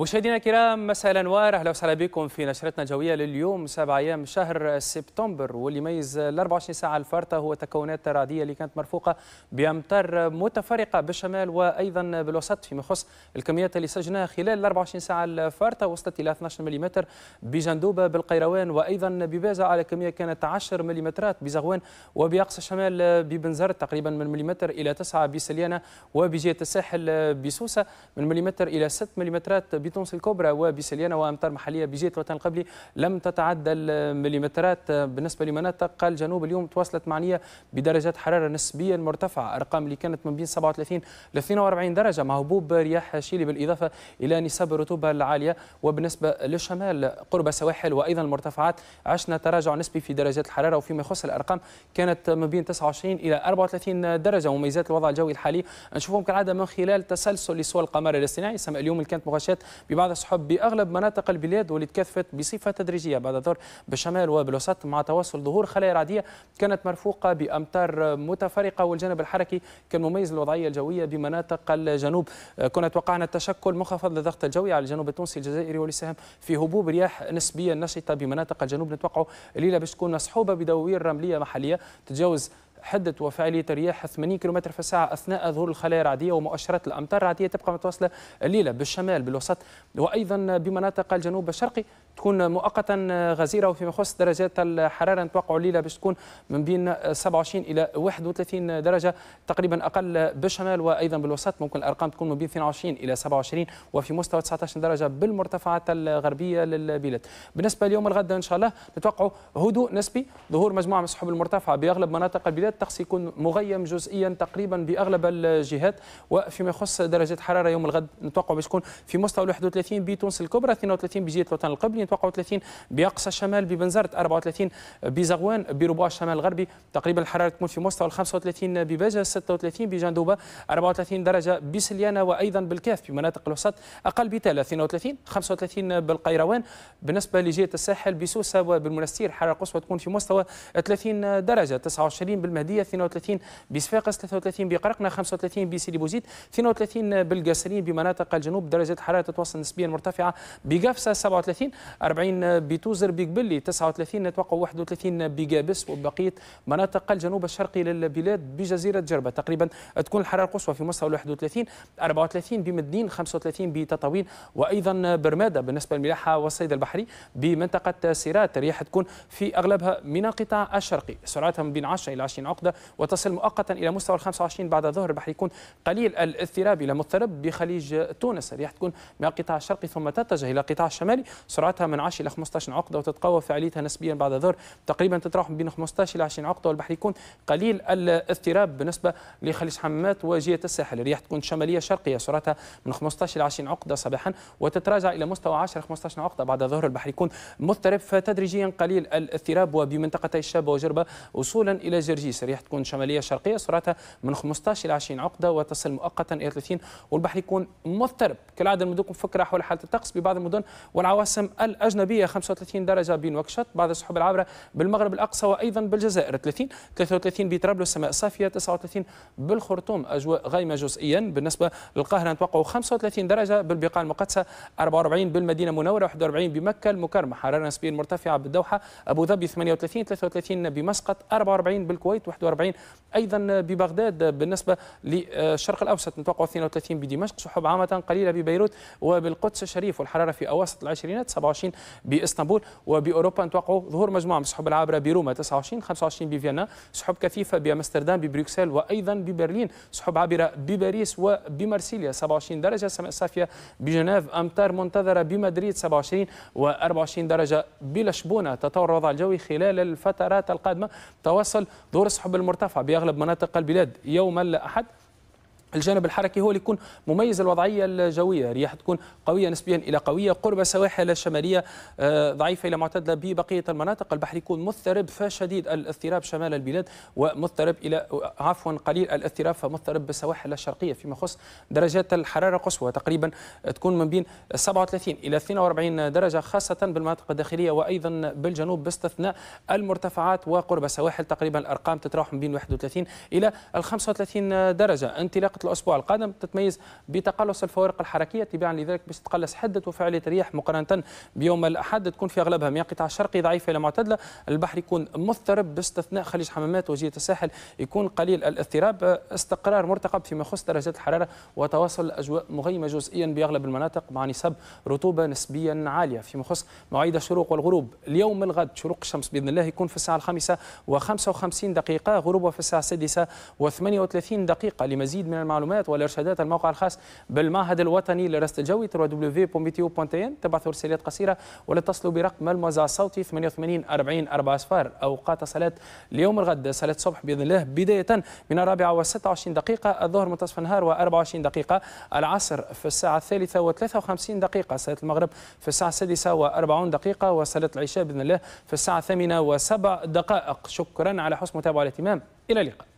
مشاهدينا الكرام مساء الانوار اهلا وسهلا بكم في نشرتنا الجويه لليوم سبع ايام شهر سبتمبر واللي يميز ال 24 ساعه الفارطه هو تكونات رعديه اللي كانت مرفوقه بامطار متفرقه بالشمال وايضا بالوسط فيما يخص الكميات اللي سجلناها خلال ال 24 ساعه الفارطه وصلت الى 12 ملم بجندوبه بالقيروان وايضا ببازا على كميه كانت 10 ملم بزغوان وباقصى الشمال ببنزرت تقريبا من ملم الى 9 بسليانه وبجهه الساحل بسوسه من ملم الى 6 ملم بتونس الكبرى وبسليانة وأمطار محلية بجيت الوطن القبلي لم تتعدى المليمترات بالنسبة لمناطق الجنوب اليوم تواصلت معنية بدرجات حرارة نسبيا مرتفعة أرقام اللي كانت من بين 37 ل 42 درجة مع هبوب رياح شيلي بالإضافة إلى نسب الرطوبة العالية وبالنسبة للشمال قرب السواحل وأيضا المرتفعات عشنا تراجع نسبي في درجات الحرارة وفيما يخص الأرقام كانت ما بين 29 إلى 34 درجة ومميزات الوضع الجوي الحالي نشوفهم كالعادة من خلال تسلسل لصور القمر الاصطناعي اليوم اللي كانت مغشات ببعض السحب باغلب مناطق البلاد واللي تكثفت بصفه تدريجيه بعد الظهر بالشمال وبالوسط مع تواصل ظهور خلايا رعديه كانت مرفوقه بامتار متفرقه والجانب الحركي كان مميز الوضعيه الجويه بمناطق الجنوب آه، كنا توقعنا التشكل منخفض للضغط الجوي على الجنوب التونسي الجزائري والسهم في هبوب رياح نسبيا نشطه بمناطق الجنوب نتوقعوا الليله باش تكون مصحوبه بدوير رمليه محليه تتجاوز حدة وفاعلية الرياح 80 كم في الساعة أثناء ظهور الخلايا الرعدية ومؤشرات الأمطار الرعدية تبقى متواصلة الليلة بالشمال بالوسط وأيضا بمناطق الجنوب الشرقي تكون مؤقتا آه، غزيره وفيما يخص درجات الحراره نتوقعوا الليله باش تكون من بين 27 آه، الى 31 درجه تقريبا اقل بالشمال وايضا بالوسط ممكن الارقام تكون من بين 22 الى 27 وفي مستوى 19 درجه بالمرتفعات الغربيه للبلاد بالنسبه اليوم الغد ان شاء الله نتوقعوا هدوء نسبي ظهور مجموعه من السحب المرتفعه باغلب مناطق البلاد الطقس يكون مغيم جزئيا تقريبا باغلب الجهات وفيما يخص درجات حراره يوم الغد نتوقع باش تكون في مستوى 31 بتونس الكبرى 32 بجهه الوطن القبلي الغربي 37 بأقصى الشمال ببنزرت 34 بزغوان بربوع الشمال الغربي تقريبا الحرارة تكون في مستوى 35 بباجة 36 بجندوبة 34 درجة بسليانة وأيضا بالكاف في مناطق الوسط أقل ب 32 35 بالقيروان بالنسبة لجهة الساحل بسوسة وبالمنستير حرارة قصوى تكون في مستوى 30 درجة 29 بالمهدية 32 بصفاقس 33 بقرقنا 35 بسيدي بوزيد 32 بالقاسرين بمناطق الجنوب درجة الحرارة تتوصل نسبيا مرتفعة بقفصة 37 40 بتوزر بقبلي 39 نتوقع 31 بقابس وبقيه مناطق الجنوب الشرقي للبلاد بجزيره جربه تقريبا تكون الحراره القصوى في مستوى 31 34 بمدين 35 بتطاوين وايضا برماده بالنسبه للملاحه والصيد البحري بمنطقه سيرات الرياح تكون في اغلبها من القطاع الشرقي سرعتها من بين 10 الى 20 عقده وتصل مؤقتا الى مستوى 25 بعد ظهر البحر يكون قليل الاضطراب الى مضطرب بخليج تونس الرياح تكون من القطاع الشرقي ثم تتجه الى القطاع الشمالي سرعتها عقدتها من 10 إلى 15 عقدة وتتقوى فعاليتها نسبيا بعد الظهر تقريبا تتراوح بين 15 إلى 20 عقدة والبحر يكون قليل الاضطراب بالنسبة لخليج حمامات وجهة الساحل الرياح تكون شمالية شرقية سرعتها من 15 إلى 20 عقدة صباحا وتتراجع إلى مستوى 10 15 عقدة بعد ظهر البحر يكون مضطرب فتدريجيا قليل الاضطراب وبمنطقتي الشابة وجربة وصولا إلى جرجيس الرياح تكون شمالية شرقية سرعتها من 15 إلى 20 عقدة وتصل مؤقتا إلى 30 والبحر يكون مضطرب كالعادة المدن فكرة حول حالة الطقس ببعض المدن والعواصم الأجنبية 35 درجة بنوكشط بعد السحب العابرة بالمغرب الأقصى وأيضا بالجزائر 30 33 بطرابلس السماء صافية 39 بالخرطوم أجواء غايمة جزئيا بالنسبة للقاهرة نتوقع 35 درجة بالبقاع المقدسة 44 بالمدينة المنورة 41 بمكة المكرمة حرارة نسبيا مرتفعة بالدوحة أبو ظبي 38 33 بمسقط 44 بالكويت 41 أيضا ببغداد بالنسبة للشرق الأوسط نتوقع 32 بدمشق سحب عامة قليلة ببيروت وبالقدس الشريف والحرارة في أواسط العشرينات 27 29 باسطنبول وباوروبا نتوقعوا ظهور مجموعه من السحب العابره بروما 29 25 بفيينا سحب كثيفه بامستردام ببروكسل وايضا ببرلين سحب عابره بباريس وبمارسيليا 27 درجه سماء صافيه بجنيف امطار منتظره بمدريد 27 و24 درجه بلشبونه تطور الوضع الجوي خلال الفترات القادمه توصل ظهور السحب المرتفعه باغلب مناطق البلاد يوم الاحد الجانب الحركي هو اللي يكون مميز الوضعيه الجويه، رياح تكون قويه نسبيا الى قويه قرب السواحل الشماليه آه، ضعيفه الى معتدله ببقيه المناطق، البحر يكون مضطرب فشديد الاضطراب شمال البلاد ومضطرب الى آه، عفوا قليل الاضطراب فمضطرب بالسواحل الشرقيه فيما يخص درجات الحراره قصوى تقريبا تكون من بين 37 الى 42 درجه خاصه بالمناطق الداخليه وايضا بالجنوب باستثناء المرتفعات وقرب السواحل تقريبا الارقام تتراوح من بين 31 الى 35 درجه، انطلاق الأسبوع القادم تتميز بتقلص الفوارق الحركية تباعا لذلك باش تقلص حدة وفعالية الرياح مقارنة بيوم الأحد تكون في أغلبها من القطاع الشرقي ضعيفة إلى معتدلة البحر يكون مضطرب باستثناء خليج حمامات وجهة الساحل يكون قليل الاضطراب استقرار مرتقب فيما يخص درجات الحرارة وتواصل الأجواء مغيمة جزئيا بأغلب المناطق مع نسب رطوبة نسبيا عالية فيما يخص مواعيد الشروق والغروب اليوم الغد شروق الشمس بإذن الله يكون في الساعة الخامسة و55 دقيقة غروبها في الساعة السادسة و38 دقيقة لمزيد من المعلومات والارشادات الموقع الخاص بالمعهد الوطني للرصد الجوي www.meteo.in تبعثوا رسالات قصيره ولا برقم الموزع الصوتي 88 40 4 اصفار اوقات صلاه اليوم الغد صلاه الصبح باذن الله بدايه من الرابعه و 26 دقيقه الظهر منتصف النهار و 24 دقيقه العصر في الساعه الثالثه و 53 دقيقه صلاه المغرب في الساعه السادسه و 40 دقيقه وصلاه العشاء باذن الله في الساعه الثامنه وسبع دقائق شكرا على حسن متابعه الاهتمام الى اللقاء